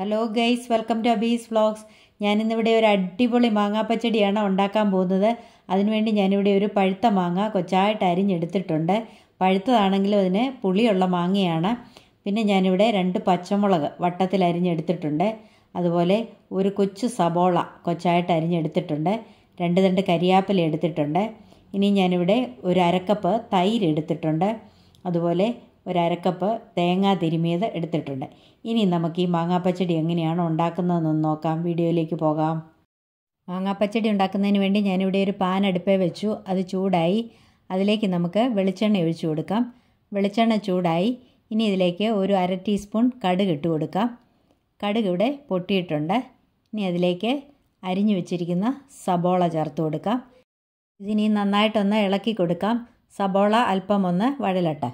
hello guys welcome to അബീസ് vlogs ഞാനിന്നിവിടെ ഒരു അടിപൊളി മാങ്ങാപ്പച്ചടിയാണ് ഉണ്ടാക്കാൻ പോകുന്നത് അതിനുവേണ്ടി ഞാനിവിടെ ഒരു പഴുത്ത മാങ്ങ കൊച്ചായിട്ട് അരിഞ്ഞെടുത്തിട്ടുണ്ട് പഴുത്തതാണെങ്കിലും അതിന് പുളിയുള്ള മാങ്ങയാണ് പിന്നെ ഞാനിവിടെ രണ്ട് പച്ചമുളക് വട്ടത്തിൽ അരിഞ്ഞെടുത്തിട്ടുണ്ട് അതുപോലെ ഒരു കൊച്ചു സബോള കൊച്ചായിട്ട് അരിഞ്ഞെടുത്തിട്ടുണ്ട് രണ്ട് രണ്ട് കരിയാപ്പില എടുത്തിട്ടുണ്ട് ഇനി ഞാനിവിടെ ഒരു അരക്കപ്പ് തൈര് എടുത്തിട്ടുണ്ട് അതുപോലെ ഒരക്കപ്പ് തേങ്ങ തിരുമിയത് എടുത്തിട്ടുണ്ട് ഇനി നമുക്ക് ഈ മാങ്ങാപ്പച്ചടി എങ്ങനെയാണ് ഉണ്ടാക്കുന്നതെന്ന് നോക്കാം വീഡിയോയിലേക്ക് പോകാം മാങ്ങാപ്പച്ചടി ഉണ്ടാക്കുന്നതിന് വേണ്ടി ഞാനിവിടെ ഒരു പാൻ അടുപ്പേ വെച്ചു അത് ചൂടായി അതിലേക്ക് നമുക്ക് വെളിച്ചെണ്ണ ഒഴിച്ചു കൊടുക്കാം വെളിച്ചെണ്ണ ചൂടായി ഇനി ഇതിലേക്ക് ഒരു അര ടീസ്പൂൺ കടുക് ഇട്ട് കൊടുക്കാം കടുക് ഇവിടെ പൊട്ടിയിട്ടുണ്ട് ഇനി അതിലേക്ക് അരിഞ്ഞു വെച്ചിരിക്കുന്ന സബോള ചേർത്ത് കൊടുക്കാം ഇതിനി നന്നായിട്ടൊന്ന് ഇളക്കി കൊടുക്കാം സബോള അല്പം ഒന്ന് വഴലട്ടെ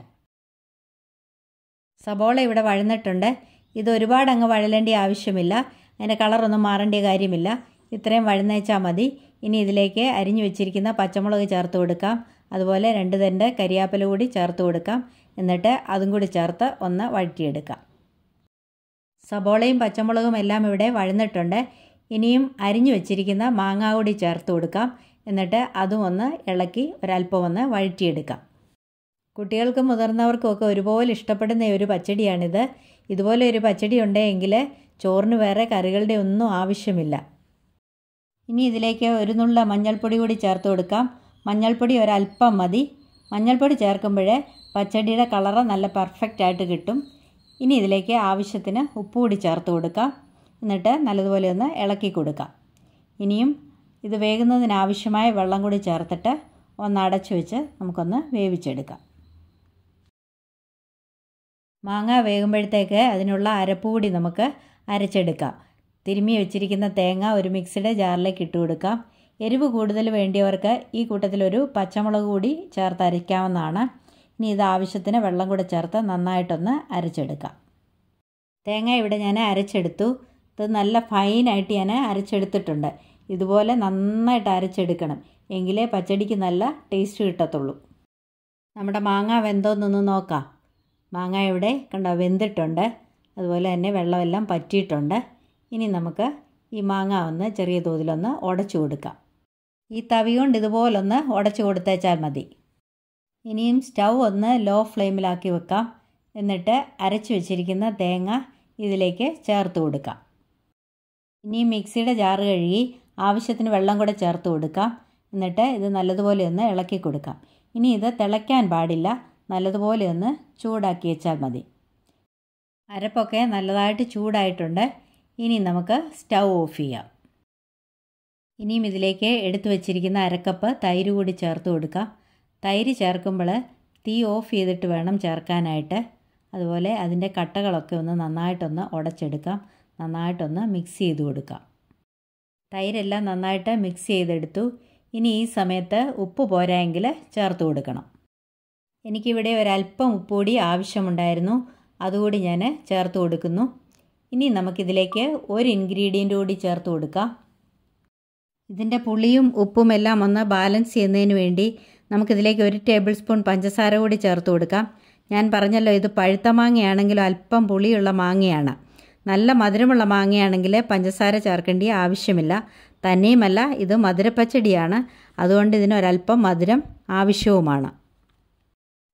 സബോള ഇവിടെ വഴന്നിട്ടുണ്ട് ഇത് ഒരുപാട് അങ്ങ് വഴലേണ്ട ആവശ്യമില്ല അതിൻ്റെ കളറൊന്നും മാറേണ്ട കാര്യമില്ല ഇത്രയും വഴന്നേച്ചാൽ മതി ഇനി ഇതിലേക്ക് അരിഞ്ഞു വെച്ചിരിക്കുന്ന പച്ചമുളക് ചേർത്ത് കൊടുക്കാം അതുപോലെ രണ്ട് തണ്ട് കരിയാപ്പില കൂടി ചേർത്ത് കൊടുക്കാം എന്നിട്ട് അതും കൂടി ചേർത്ത് ഒന്ന് വഴറ്റിയെടുക്കാം സബോളയും പച്ചമുളകും എല്ലാം ഇവിടെ വഴന്നിട്ടുണ്ട് ഇനിയും അരിഞ്ഞു വെച്ചിരിക്കുന്ന മാങ്ങ കൂടി ചേർത്ത് കൊടുക്കാം എന്നിട്ട് അതും ഒന്ന് ഇളക്കി ഒരല്പം ഒന്ന് വഴറ്റിയെടുക്കാം കുട്ടികൾക്കും മുതിർന്നവർക്കും ഒക്കെ ഒരുപോലെ ഇഷ്ടപ്പെടുന്ന ഒരു പച്ചടിയാണിത് ഇതുപോലെ ഒരു പച്ചടി ഉണ്ടെങ്കിൽ ചോറിന് വേറെ കറികളുടെ ഒന്നും ആവശ്യമില്ല ഇനി ഇതിലേക്ക് ഒരു നുള്ള മഞ്ഞൾപ്പൊടി കൂടി ചേർത്ത് കൊടുക്കാം മഞ്ഞൾപ്പൊടി ഒരല്പം മതി മഞ്ഞൾപ്പൊടി ചേർക്കുമ്പോൾ പച്ചടിയുടെ കളറ് നല്ല പെർഫെക്റ്റ് ആയിട്ട് കിട്ടും ഇനി ഇതിലേക്ക് ആവശ്യത്തിന് ഉപ്പ് കൂടി ചേർത്ത് കൊടുക്കാം എന്നിട്ട് നല്ലതുപോലെ ഒന്ന് ഇളക്കി കൊടുക്കാം ഇനിയും ഇത് വേകുന്നതിനാവശ്യമായ വെള്ളം കൂടി ചേർത്തിട്ട് ഒന്ന് അടച്ചു വെച്ച് നമുക്കൊന്ന് വേവിച്ചെടുക്കാം മാങ്ങ വേകുമ്പോഴത്തേക്ക് അതിനുള്ള അരപ്പ് നമുക്ക് അരച്ചെടുക്കാം തിരുമ്മി വെച്ചിരിക്കുന്ന തേങ്ങ ഒരു മിക്സിയുടെ ജാറിലേക്ക് ഇട്ട് കൊടുക്കാം എരിവ് കൂടുതൽ വേണ്ടിയവർക്ക് ഈ കൂട്ടത്തിലൊരു പച്ചമുളക് കൂടി ചേർത്ത് അരയ്ക്കാവുന്നതാണ് ഇനി ഇത് ആവശ്യത്തിന് വെള്ളം കൂടെ ചേർത്ത് നന്നായിട്ടൊന്ന് അരച്ചെടുക്കാം തേങ്ങ ഇവിടെ ഞാൻ അരച്ചെടുത്തു ഇത് നല്ല ഫൈനായിട്ട് ഞാൻ അരച്ചെടുത്തിട്ടുണ്ട് ഇതുപോലെ നന്നായിട്ട് അരച്ചെടുക്കണം എങ്കിലേ പച്ചടിക്ക് നല്ല ടേസ്റ്റ് കിട്ടത്തുള്ളൂ നമ്മുടെ മാങ്ങ വെന്തോന്നൊന്ന് നോക്കാം മാങ്ങ ഇവിടെ കണ്ടോ വെന്തിട്ടുണ്ട് അതുപോലെ തന്നെ വെള്ളമെല്ലാം പറ്റിയിട്ടുണ്ട് ഇനി നമുക്ക് ഈ മാങ്ങ ഒന്ന് ചെറിയ തോതിലൊന്ന് ഉടച്ചു കൊടുക്കാം ഈ തവി കൊണ്ട് ഇതുപോലൊന്ന് ഉടച്ചു കൊടുത്തേച്ചാൽ മതി ഇനിയും സ്റ്റൗ ഒന്ന് ലോ ഫ്ലെയിമിലാക്കി വെക്കാം എന്നിട്ട് അരച്ചു വെച്ചിരിക്കുന്ന തേങ്ങ ഇതിലേക്ക് ചേർത്ത് കൊടുക്കാം ഇനി മിക്സിയുടെ ജാറ് കഴുകി ആവശ്യത്തിന് വെള്ളം കൂടെ ചേർത്ത് കൊടുക്കാം എന്നിട്ട് ഇത് നല്ലതുപോലെ ഒന്ന് ഇളക്കി കൊടുക്കാം ഇനി ഇത് തിളയ്ക്കാൻ പാടില്ല നല്ലതുപോലെ ഒന്ന് ചൂടാക്കി വെച്ചാൽ മതി അരപ്പൊക്കെ നല്ലതായിട്ട് ചൂടായിട്ടുണ്ട് ഇനി നമുക്ക് സ്റ്റൗ ഓഫ് ചെയ്യാം ഇനിയും ഇതിലേക്ക് എടുത്തു വച്ചിരിക്കുന്ന അരക്കപ്പ് തൈര് കൂടി ചേർത്ത് കൊടുക്കാം തൈര് ചേർക്കുമ്പോൾ തീ ഓഫ് ചെയ്തിട്ട് വേണം ചേർക്കാനായിട്ട് അതുപോലെ അതിൻ്റെ കട്ടകളൊക്കെ ഒന്ന് നന്നായിട്ടൊന്ന് ഉടച്ചെടുക്കാം നന്നായിട്ടൊന്ന് മിക്സ് ചെയ്ത് കൊടുക്കാം തൈരെല്ലാം നന്നായിട്ട് മിക്സ് ചെയ്തെടുത്തു ഇനി ഈ സമയത്ത് ഉപ്പ് പോരായെങ്കിൽ ചേർത്ത് കൊടുക്കണം എനിക്കിവിടെ ഒരല്പം ഉപ്പുപൊടി ആവശ്യമുണ്ടായിരുന്നു അതുകൂടി ഞാൻ ചേർത്ത് കൊടുക്കുന്നു ഇനി നമുക്കിതിലേക്ക് ഒരു ഇൻഗ്രീഡിയൻ്റ് കൂടി ചേർത്ത് കൊടുക്കാം ഇതിൻ്റെ പുളിയും ഉപ്പും എല്ലാം ഒന്ന് ബാലൻസ് ചെയ്യുന്നതിന് വേണ്ടി നമുക്കിതിലേക്ക് ഒരു ടേബിൾ സ്പൂൺ പഞ്ചസാര കൂടി ചേർത്ത് കൊടുക്കാം ഞാൻ പറഞ്ഞല്ലോ ഇത് പഴുത്ത മാങ്ങയാണെങ്കിലും അല്പം പുളിയുള്ള മാങ്ങയാണ് നല്ല മധുരമുള്ള മാങ്ങയാണെങ്കിൽ പഞ്ചസാര ചേർക്കേണ്ട ആവശ്യമില്ല തന്നെയുമല്ല ഇത് മധുരപ്പച്ചടിയാണ് അതുകൊണ്ട് ഇതിനൊരൽപ്പം മധുരം ആവശ്യവുമാണ്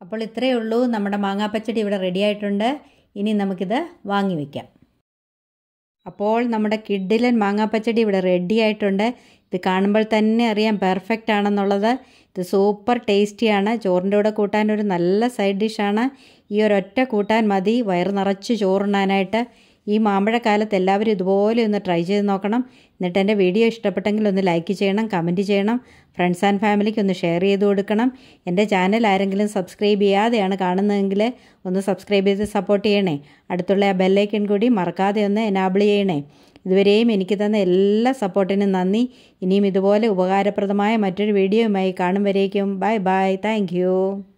അപ്പോൾ ഇത്രയേ ഉള്ളൂ നമ്മുടെ മാങ്ങാപ്പച്ചടി ഇവിടെ റെഡി ആയിട്ടുണ്ട് ഇനി നമുക്കിത് വാങ്ങി അപ്പോൾ നമ്മുടെ കിഡിലൻ മാങ്ങാപ്പച്ചടി ഇവിടെ റെഡി ആയിട്ടുണ്ട് ഇത് കാണുമ്പോൾ തന്നെ അറിയാം പെർഫെക്റ്റ് ആണെന്നുള്ളത് ഇത് സൂപ്പർ ടേസ്റ്റിയാണ് ചോറിൻ്റെ കൂടെ കൂട്ടാൻ ഒരു നല്ല സൈഡ് ഡിഷാണ് ഈ ഒരൊറ്റ കൂട്ടാൻ മതി വയറ് നിറച്ച് ചോറുണ്ണാനായിട്ട് ഈ മാമ്പഴക്കാലത്ത് എല്ലാവരും ഇതുപോലെ ഒന്ന് ട്രൈ ചെയ്ത് നോക്കണം എന്നിട്ട് എൻ്റെ വീഡിയോ ഇഷ്ടപ്പെട്ടെങ്കിൽ ഒന്ന് ലൈക്ക് ചെയ്യണം കമൻറ്റ് ചെയ്യണം ഫ്രണ്ട്സ് ആൻഡ് ഫാമിലിക്ക് ഒന്ന് ഷെയർ ചെയ്ത് കൊടുക്കണം എൻ്റെ ചാനൽ ആരെങ്കിലും സബ്സ്ക്രൈബ് ചെയ്യാതെയാണ് കാണുന്നതെങ്കിൽ ഒന്ന് സബ്സ്ക്രൈബ് ചെയ്ത് സപ്പോർട്ട് ചെയ്യണേ അടുത്തുള്ള ആ ബെല്ലൈക്കൺ കൂടി മറക്കാതെ ഒന്ന് എനാബിൾ ചെയ്യണേ ഇതുവരെയും എനിക്ക് തന്ന എല്ലാ സപ്പോർട്ടിനും നന്ദി ഇനിയും ഇതുപോലെ ഉപകാരപ്രദമായ മറ്റൊരു വീഡിയോയുമായി കാണും വരേക്കും ബൈ ബൈ താങ്ക്